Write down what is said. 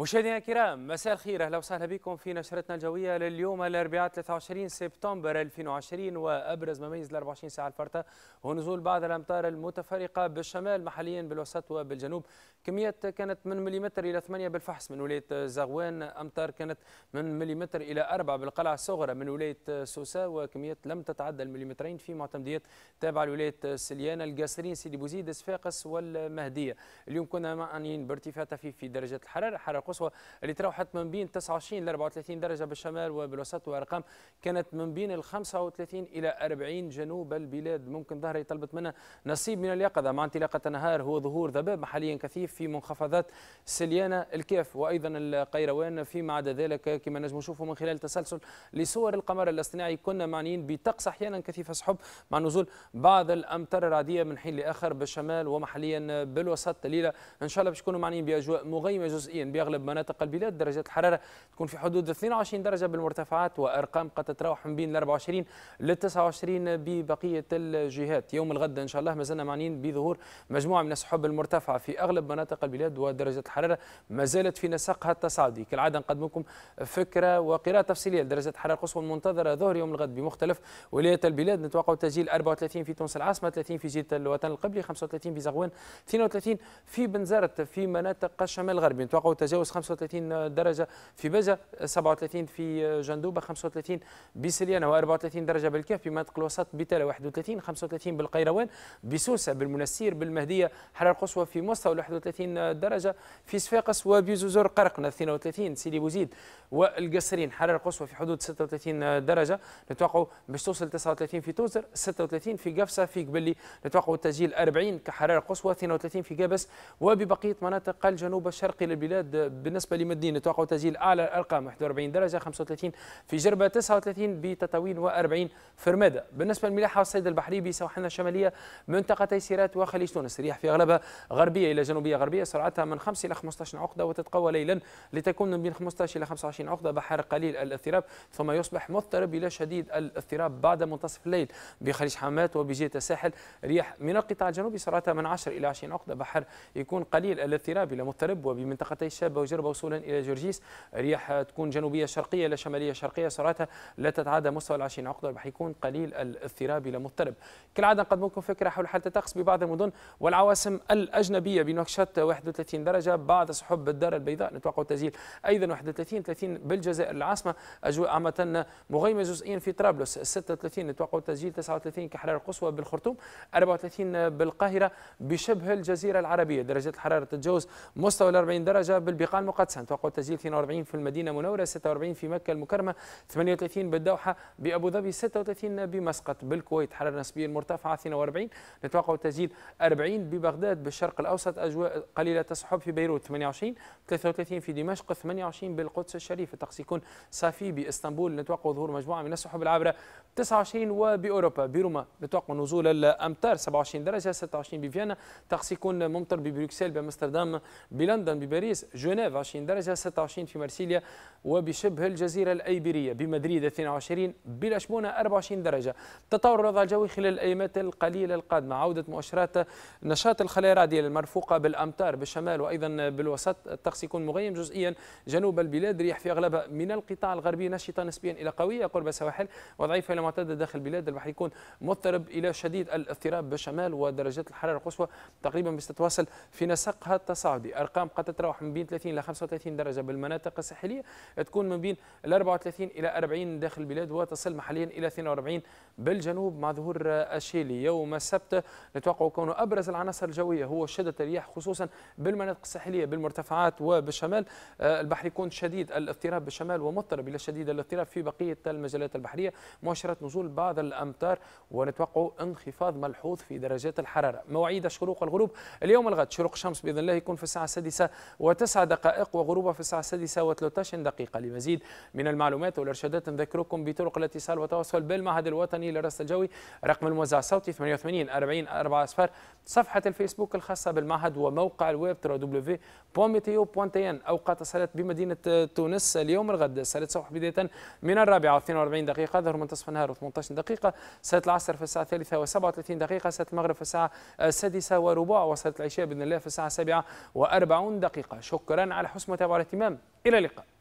مشاهدينا الكرام مساء الخير اهلا وسهلا بكم في نشرتنا الجويه لليوم الاربعاء 23 سبتمبر 2020 وابرز ما ميز ال 24 ساعه الفرطه هو نزول بعض الامطار المتفرقه بالشمال محليا بالوسط وبالجنوب كميات كانت من مليمتر الى 8 بالفحص من ولايه زغوان امطار كانت من مليمتر الى 4 بالقلعه الصغرى من ولايه سوسه وكميات لم تتعدى المليمترين في معتمديات تابعه لولايه سليان القاسرين سيدي بوزيد صفاقس والمهديه اليوم كنا معنيين بارتفاع طفيف في درجه الحراره حراره القصوى اللي تراوحت من بين 29 ل 34 درجه بالشمال وبالوسط وارقام كانت من بين ال 35 الى 40 جنوب البلاد ممكن ظهر طلبت منا نصيب من اليقظه مع انطلاقه النهار هو ظهور ذباب محليا كثيف في منخفضات سليانه الكاف وايضا القيروان فيما عدا ذلك كما نجم نشوفه من خلال تسلسل لصور القمر الاصطناعي كنا معنيين بطقس احيانا كثيف سحب مع نزول بعض الامطار الرعديه من حين لاخر بالشمال ومحليا بالوسط ليله ان شاء الله باش نكونوا معنيين باجواء مغيمه جزئيا باغلب اغلب مناطق البلاد درجات الحراره تكون في حدود 22 درجه بالمرتفعات وارقام قد تتراوح من بين 24 لل 29 ببقيه الجهات يوم الغد ان شاء الله ما زلنا معنيين بظهور مجموعه من السحب المرتفعه في اغلب مناطق البلاد ودرجه الحراره ما زالت في نسقها التصاعدي كالعاده نقدم لكم فكره وقراءه تفصيليه لدرجه الحراره القصوى المنتظره ظهر يوم الغد بمختلف ولايات البلاد نتوقع تسجيل 34 في تونس العاصمه 30 في جده الوطن القبلي 35 في زغوان 32 في بنزرت في مناطق الشمال الغربي نتوقع تجاوز تتجاوز 35 درجه في بجه 37 في جندوبه 35 بسليانه و34 درجه بالكهف بمنطقه الوسط بتلا 31 35 بالقيروان بسوسه بالمنسير بالمهديه حراره قصوى في مستوى 31 درجه في صفاقس وبيزوزور قرقنه 32 سيدي بوزيد والقصرين حراره قصوى في حدود 36 درجه نتوقعوا باش توصل 39 في توزر 36 في قفصه في قبلي نتوقعوا تسجيل 40 كحراره قصوى 32 في قابس وببقيه مناطق الجنوب الشرقي للبلاد بالنسبه لمدينة نتوقع تسجيل اعلى الارقام 41 درجه 35 في جربه 39 بتطاوين و40 فرمادة بالنسبه للملاحه والصيد البحري بسواحلنا الشماليه منطقتي سيرات وخليج تونس رياح في اغلبها غربيه الى جنوبيه غربيه سرعتها من 5 الى 15 عقده وتتقوى ليلا لتكون من بين 15 الى 25 عقده بحر قليل الاضطراب ثم يصبح مضطرب الى شديد الاضطراب بعد منتصف الليل بخليج حمات وبجهه الساحل رياح من القطاع الجنوبي سرعتها من 10 الى 20 عقده بحر يكون قليل الاضطراب الى مضطرب وبمنطقتي الشاب وجرب وصولا إلى جرجيس رياح تكون جنوبية شرقية إلى شمالية شرقية سرعتها لا تتعدى مستوى ال 20 عقدة راح يكون قليل الاضطراب إلى مضطرب كالعادة نقدم لكم فكرة حول حالة الطقس ببعض المدن والعواصم الأجنبية بنقشات 31 درجة بعد سحب الدار البيضاء نتوقع تزيل أيضا 31 30 بالجزائر العاصمة أجواء عامة مغيمة جزئيا في طرابلس 36 نتوقع تسجيل 39 كحرارة قصوى بالخرطوم 34 بالقاهرة بشبه الجزيرة العربية درجات الحرارة تتجاوز مستوى ال 40 درجة بالبقاع الطريقة المقدسة نتوقع تسجيل 42 في المدينة المنورة 46 في مكة المكرمة 38 بالدوحة بأبو ظبي 36 بمسقط بالكويت حرارة نسبيه مرتفعة 42 نتوقع تسجيل 40 ببغداد بالشرق الأوسط أجواء قليلة السحب في بيروت 28 33 في دمشق 28 بالقدس الشريف الطقس يكون صافي باسطنبول نتوقع ظهور مجموعة من السحب العابرة 29 وبأوروبا بروما نتوقع نزول الأمطار 27 درجة 26 بفيينا الطقس يكون ممطر ببروكسل بامستردام بلندن بباريس جنيف جنيف 20 درجة 26 في مرسيليا وبشبه الجزيرة الأيبيرية بمدريد 22 بلشبونة 24 درجة تطور الوضع الجوي خلال الأيامات القليلة القادمة عودة مؤشرات نشاط الخلايا الرعدية المرفوقة بالأمطار بالشمال وأيضا بالوسط الطقس يكون مغيم جزئيا جنوب البلاد ريح في أغلبها من القطاع الغربي نشطة نسبيا إلى قوية قرب السواحل وضعيفة إلى معتدة داخل البلاد البحر يكون مضطرب إلى شديد الاضطراب بالشمال ودرجات الحرارة القصوى تقريبا بتتواصل في نسقها التصاعدي أرقام قد تتراوح من بين 30 30 ل 35 درجه بالمناطق الساحليه تكون من بين ال 34 الى 40 داخل البلاد وتصل محليا الى 42 بالجنوب مع ظهور الشيلي يوم السبت نتوقع كون ابرز العناصر الجويه هو شده الرياح خصوصا بالمناطق الساحليه بالمرتفعات وبالشمال آه، البحر يكون شديد الاضطراب بالشمال ومضطرب الى شديد الاضطراب في بقيه المجالات البحريه مؤشرات نزول بعض الامطار ونتوقع انخفاض ملحوظ في درجات الحراره مواعيد الشروق والغروب اليوم الغد شروق الشمس باذن الله يكون في الساعه السادسه وتسعة دقائق دقائق وغروبها في الساعة السادسة و13 دقيقة لمزيد من المعلومات والإرشادات نذكركم بطرق الاتصال والتواصل بالمعهد الوطني للرصد الجوي رقم الموزع الصوتي 88 40 4 أصفار صفحة الفيسبوك الخاصة بالمعهد وموقع الويب www.meteo.tn أوقات الصلاة بمدينة تونس اليوم الغد صلاة الصبح بداية من الرابعة 42 دقيقة ظهر منتصف النهار 18 دقيقة صلاة العصر في الساعة الثالثة و37 دقيقة صلاة المغرب في الساعة السادسة وربع وصلاة العشاء بإذن الله في الساعة 7 و40 دقيقة شكرا على حسن متابعة الاهتمام الى اللقاء